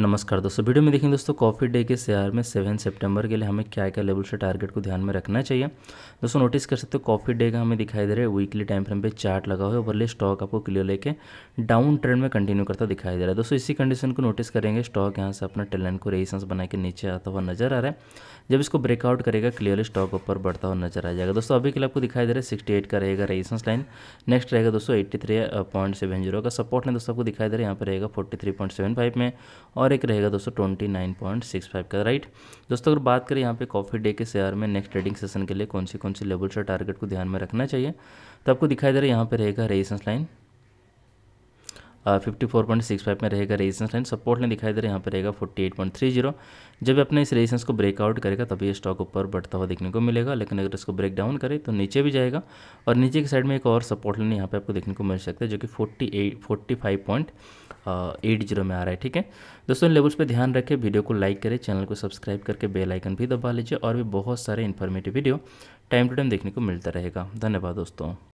नमस्कार दोस्तों वीडियो में देखेंगे दोस्तों कॉफ़ी डे के शेयर में सेवन सितंबर के लिए हमें क्या क्या लेवल से टारगेट को ध्यान में रखना चाहिए दोस्तों नोटिस कर सकते हो कॉफ़ी डे का हमें दिखाई दे रहा है वीकली टाइम फ्रेम पे चार्ट लगा हुआ है ओवरले स्टॉक आपको क्लियर लेके डाउन ट्रेंड में कंटिन्यू करता दिखाई दे रहा है दोस्तों इसी कंडीशन को नोटिस करेंगे स्टॉक यहाँ से अपना टेलेंट को रेजिस्टेंस बना के नीचे आता हुआ नजर आ रहा है जब इसको ब्रेकआउट करेगा क्लियरली स्टॉक ऊपर बढ़ता हुआ नजर आ जाएगा दोस्तों अभी के लिए आपको दिखाई दे रहा है सिक्सटी का रहेगा रेजिस्टेंस लाइन नेक्स्ट रहेगा दोस्तों एट्टी का सपोर्ट ने दोस्तों आपको दिखाई दे रहा है यहाँ पर रहेगा फोर्टी में और और एक रहेगा दोस्तों twenty nine point six five का राइट दोस्तों अगर बात करें यहाँ पे कॉफी डे के शेयर में नेक्स्ट ट्रेडिंग सेशन के लिए कौन सी कौन सी लेवल्स और टारगेट को ध्यान में रखना चाहिए तो आपको दिखाई दे रहा है यहाँ पे रहेगा resistance line fifty four point six five में रहेगा रेजिस्टेंस लाइन सपोर्ट लाइन दिखाई दे रहा है यहाँ पर रहेगा forty eight point three zero जब अपने इस रेजिस्टेंस को ब्रेकआउट करेगा तभी ये स्टॉक ऊपर बढ़ता हुआ देखने को मिलेगा लेकिन अगर इसको ब्रेक डाउन करे तो नीचे भी जाएगा और नीचे की साइड में एक और सपोर्ट लाइन यहाँ पर आपको देखने को मिल सकता है जो कि forty eight forty five point eight zero में आ रहा है ठीक है दोस्तों लेवल्स पर ध्यान रखें वीडियो को लाइक करें चैनल को सब्सक्राइब करके बेलाइकन भी दबा लीजिए और भी बहुत सारे informative video time to time देखने को मिलता रहेगा धन्यवाद दोस्तों